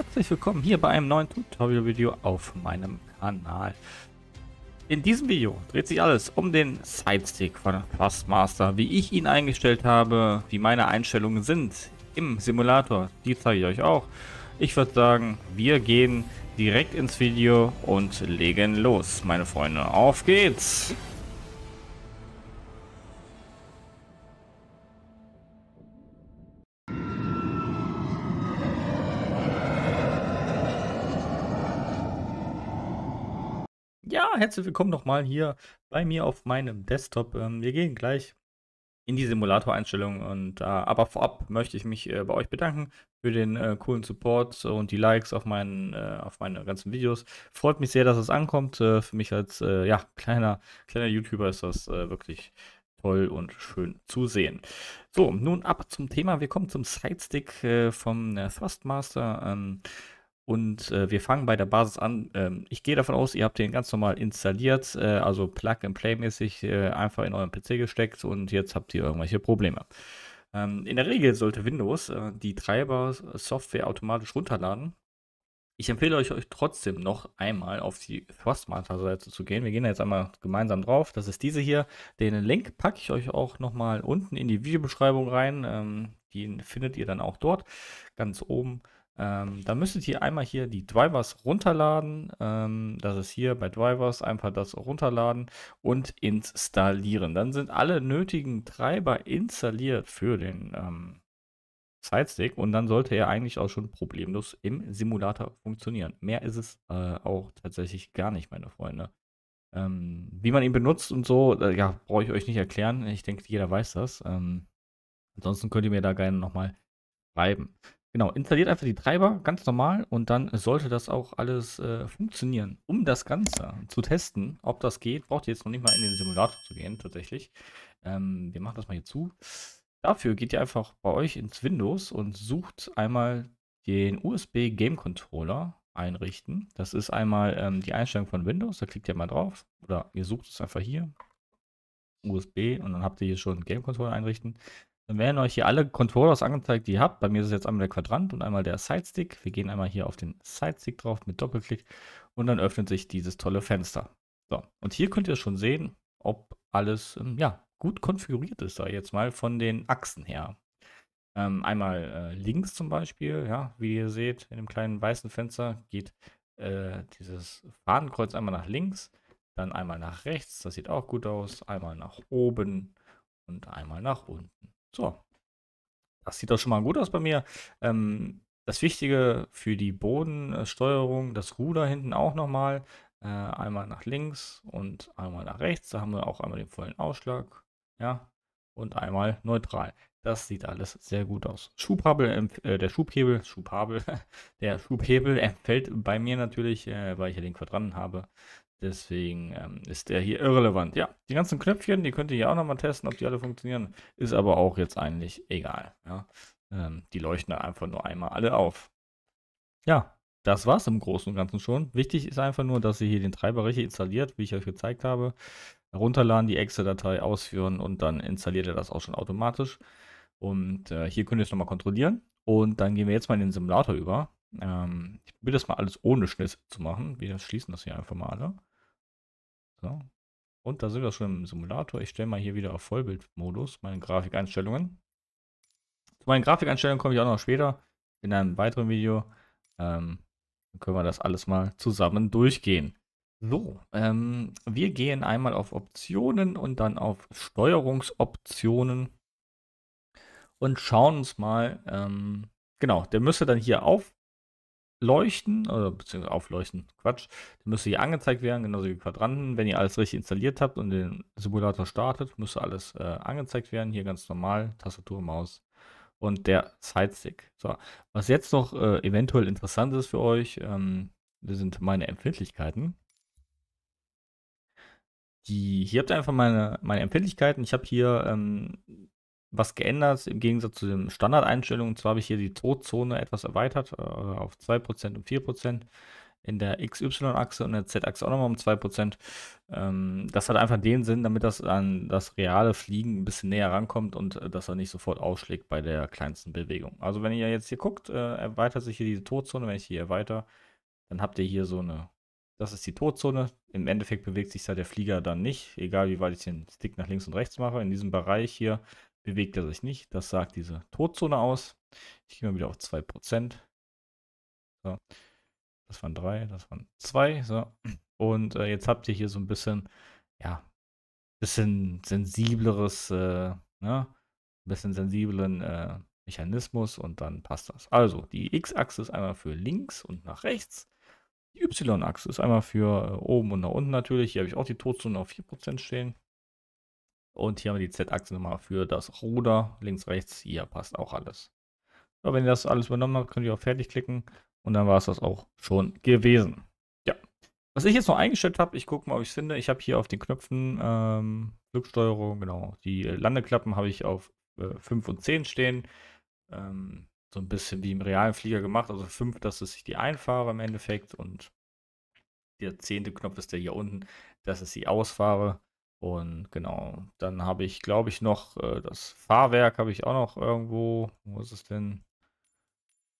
herzlich willkommen hier bei einem neuen Tutorial-Video auf meinem Kanal. In diesem Video dreht sich alles um den Sidestick von Fastmaster, wie ich ihn eingestellt habe, wie meine Einstellungen sind im Simulator, die zeige ich euch auch. Ich würde sagen, wir gehen direkt ins Video und legen los, meine Freunde. Auf geht's! Ja, herzlich willkommen nochmal hier bei mir auf meinem Desktop. Ähm, wir gehen gleich in die Simulator-Einstellungen und äh, aber vorab möchte ich mich äh, bei euch bedanken für den äh, coolen Support und die Likes auf meinen auf meine ganzen Videos. Freut mich sehr, dass es ankommt. für mich als ja kleiner kleiner YouTuber ist das wirklich toll und schön zu sehen. So, nun ab zum Thema. Wir kommen zum Sidestick äh, vom Thrustmaster. Ähm, und äh, wir fangen bei der Basis an. Ähm, ich gehe davon aus, ihr habt den ganz normal installiert, äh, also Plug-and-Play-mäßig äh, einfach in euren PC gesteckt und jetzt habt ihr irgendwelche Probleme. Ähm, in der Regel sollte Windows äh, die Treiber-Software automatisch runterladen. Ich empfehle euch, euch trotzdem noch einmal auf die Thrustmaster-Seite zu gehen. Wir gehen jetzt einmal gemeinsam drauf. Das ist diese hier. Den Link packe ich euch auch nochmal unten in die Videobeschreibung rein. Ähm, den findet ihr dann auch dort, ganz oben. Ähm, dann müsstet ihr einmal hier die Drivers runterladen. Ähm, das ist hier bei Drivers einfach das runterladen und installieren. Dann sind alle nötigen Treiber installiert für den ähm, Sidestick und dann sollte er eigentlich auch schon problemlos im Simulator funktionieren. Mehr ist es äh, auch tatsächlich gar nicht, meine Freunde. Ähm, wie man ihn benutzt und so, äh, ja, brauche ich euch nicht erklären. Ich denke, jeder weiß das. Ähm, ansonsten könnt ihr mir da gerne nochmal schreiben. Genau, installiert einfach die Treiber ganz normal und dann sollte das auch alles äh, funktionieren. Um das Ganze zu testen, ob das geht, braucht ihr jetzt noch nicht mal in den Simulator zu gehen, tatsächlich. Ähm, wir machen das mal hier zu. Dafür geht ihr einfach bei euch ins Windows und sucht einmal den USB Game Controller einrichten. Das ist einmal ähm, die Einstellung von Windows, da klickt ihr mal drauf oder ihr sucht es einfach hier, USB und dann habt ihr hier schon Game Controller einrichten. Dann werden euch hier alle Controllers angezeigt, die ihr habt. Bei mir ist es jetzt einmal der Quadrant und einmal der Side-Stick. Wir gehen einmal hier auf den Side-Stick drauf mit Doppelklick und dann öffnet sich dieses tolle Fenster. So, und hier könnt ihr schon sehen, ob alles ähm, ja, gut konfiguriert ist, da jetzt mal, von den Achsen her. Ähm, einmal äh, links zum Beispiel, ja, wie ihr seht, in dem kleinen weißen Fenster geht äh, dieses Fadenkreuz einmal nach links, dann einmal nach rechts, das sieht auch gut aus, einmal nach oben und einmal nach unten. So. Das sieht doch schon mal gut aus bei mir. Ähm, das Wichtige für die Bodensteuerung, das Ruder hinten auch nochmal. Äh, einmal nach links und einmal nach rechts. Da haben wir auch einmal den vollen Ausschlag. Ja. Und einmal neutral. Das sieht alles sehr gut aus. Schubhabel, äh, der Schubhebel, Schubhabel, der Schubhebel empfällt bei mir natürlich, äh, weil ich ja den Quadranten habe, Deswegen ähm, ist der hier irrelevant. Ja, die ganzen Knöpfchen, die könnt ihr hier auch nochmal testen, ob die alle funktionieren. Ist aber auch jetzt eigentlich egal. Ja? Ähm, die leuchten dann einfach nur einmal alle auf. Ja, das war's im Großen und Ganzen schon. Wichtig ist einfach nur, dass ihr hier den Treiber richtig installiert, wie ich euch gezeigt habe. Runterladen, die excel datei ausführen und dann installiert ihr das auch schon automatisch. Und äh, hier könnt ihr es nochmal kontrollieren. Und dann gehen wir jetzt mal in den Simulator über. Ähm, ich probiere das mal alles ohne Schnitt zu machen. Wir schließen das hier einfach mal alle. So. Und da sind wir schon im Simulator. Ich stelle mal hier wieder auf Vollbildmodus meine Grafikeinstellungen. Zu meinen Grafikeinstellungen komme ich auch noch später in einem weiteren Video. Ähm, dann können wir das alles mal zusammen durchgehen. So, ähm, wir gehen einmal auf Optionen und dann auf Steuerungsoptionen und schauen uns mal, ähm, genau, der müsste dann hier auf leuchten, oder also beziehungsweise aufleuchten, Quatsch, der müsste hier angezeigt werden, genauso wie Quadranten. Wenn ihr alles richtig installiert habt und den Simulator startet, müsste alles äh, angezeigt werden. Hier ganz normal, Tastatur, Maus und der Sidestick. So, was jetzt noch äh, eventuell interessant ist für euch, ähm, sind meine Empfindlichkeiten. Die, hier habt ihr einfach meine, meine Empfindlichkeiten. Ich habe hier ähm, was geändert im Gegensatz zu den Standardeinstellungen. Und zwar habe ich hier die Todzone etwas erweitert äh, auf 2% und 4% in der XY-Achse und der Z-Achse auch nochmal um 2%. Ähm, das hat einfach den Sinn, damit das an das reale Fliegen ein bisschen näher rankommt und äh, dass er nicht sofort ausschlägt bei der kleinsten Bewegung. Also wenn ihr jetzt hier guckt, äh, erweitert sich hier diese Todzone. Wenn ich hier erweitere, dann habt ihr hier so eine, das ist die Todzone. Im Endeffekt bewegt sich da der Flieger dann nicht, egal wie weit ich den Stick nach links und rechts mache. In diesem Bereich hier bewegt er sich nicht. Das sagt diese Todzone aus. Ich gehe mal wieder auf 2%. So. Das waren 3, das waren 2. So. Und äh, jetzt habt ihr hier so ein bisschen, ja, bisschen sensibleres, äh, ne? Ein bisschen sensibleren äh, Mechanismus und dann passt das. Also, die X-Achse ist einmal für links und nach rechts. Die Y-Achse ist einmal für äh, oben und nach unten natürlich. Hier habe ich auch die Todzone auf 4% stehen. Und hier haben wir die Z-Achse nochmal für das Ruder. Links, rechts, hier passt auch alles. So, wenn ihr das alles übernommen habt, könnt ihr auf Fertig klicken. Und dann war es das auch schon gewesen. Ja. Was ich jetzt noch eingestellt habe, ich gucke mal, ob ich es finde. Ich habe hier auf den Knöpfen ähm, Flugsteuerung, genau. Die Landeklappen habe ich auf äh, 5 und 10 stehen. Ähm, so ein bisschen wie im realen Flieger gemacht. Also 5, das ist die Einfahre im Endeffekt. Und der zehnte Knopf ist der hier unten. Das ist die Ausfahre. Und genau, dann habe ich, glaube ich, noch äh, das Fahrwerk habe ich auch noch irgendwo. Wo ist es denn?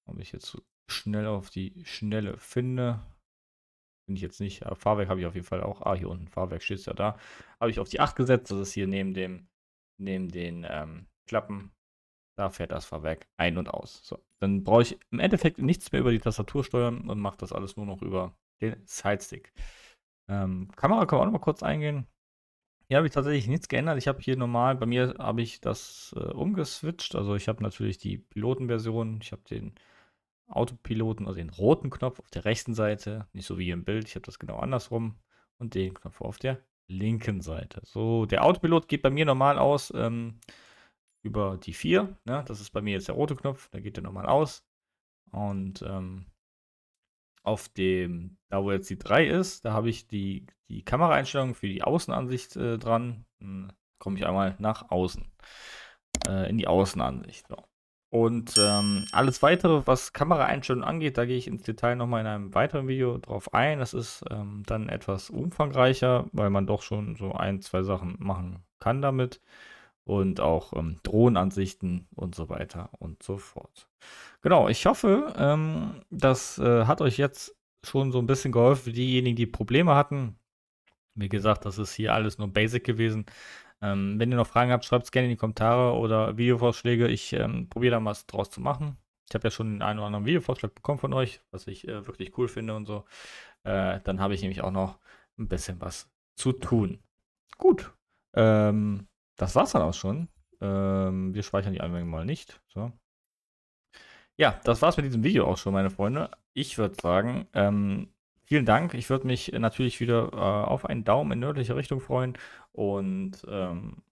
Ob ich jetzt so schnell auf die Schnelle finde. Finde ich jetzt nicht. Aber Fahrwerk habe ich auf jeden Fall auch. Ah, hier unten, Fahrwerk steht ja da. Habe ich auf die 8 gesetzt. Das ist hier neben dem, neben den ähm, Klappen. Da fährt das Fahrwerk ein und aus. So, dann brauche ich im Endeffekt nichts mehr über die Tastatur steuern und mache das alles nur noch über den Sidestick. Ähm, Kamera kann man auch noch mal kurz eingehen. Hier habe ich tatsächlich nichts geändert. Ich habe hier normal, bei mir habe ich das äh, umgeswitcht. Also ich habe natürlich die Pilotenversion. Ich habe den Autopiloten, also den roten Knopf auf der rechten Seite. Nicht so wie hier im Bild. Ich habe das genau andersrum. Und den Knopf auf der linken Seite. So, der Autopilot geht bei mir normal aus ähm, über die 4. Ne? Das ist bei mir jetzt der rote Knopf. Da geht der normal aus. Und ähm, auf dem, da wo jetzt die 3 ist, da habe ich die, die Kameraeinstellung für die Außenansicht äh, dran. Hm, komme ich einmal nach außen, äh, in die Außenansicht. So. Und ähm, alles weitere, was Kameraeinstellungen angeht, da gehe ich ins Detail nochmal in einem weiteren Video drauf ein. Das ist ähm, dann etwas umfangreicher, weil man doch schon so ein, zwei Sachen machen kann damit und auch ähm, Drohnenansichten und so weiter und so fort. Genau, ich hoffe, ähm, das äh, hat euch jetzt schon so ein bisschen geholfen, diejenigen, die Probleme hatten. Wie gesagt, das ist hier alles nur Basic gewesen. Ähm, wenn ihr noch Fragen habt, schreibt es gerne in die Kommentare oder Videovorschläge. Ich ähm, probiere da mal was draus zu machen. Ich habe ja schon den einen oder anderen Videovorschlag bekommen von euch, was ich äh, wirklich cool finde und so. Äh, dann habe ich nämlich auch noch ein bisschen was zu tun. Gut. Ähm, das war's dann auch schon. Ähm, wir speichern die Anwendung mal nicht. So. Ja, das war's mit diesem Video auch schon, meine Freunde. Ich würde sagen, ähm, vielen Dank. Ich würde mich natürlich wieder äh, auf einen Daumen in nördliche Richtung freuen. Und ähm,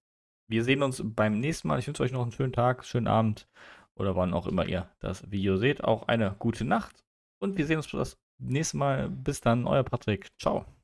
wir sehen uns beim nächsten Mal. Ich wünsche euch noch einen schönen Tag, schönen Abend oder wann auch immer ihr das Video seht. Auch eine gute Nacht. Und wir sehen uns das nächste Mal. Bis dann, euer Patrick. Ciao.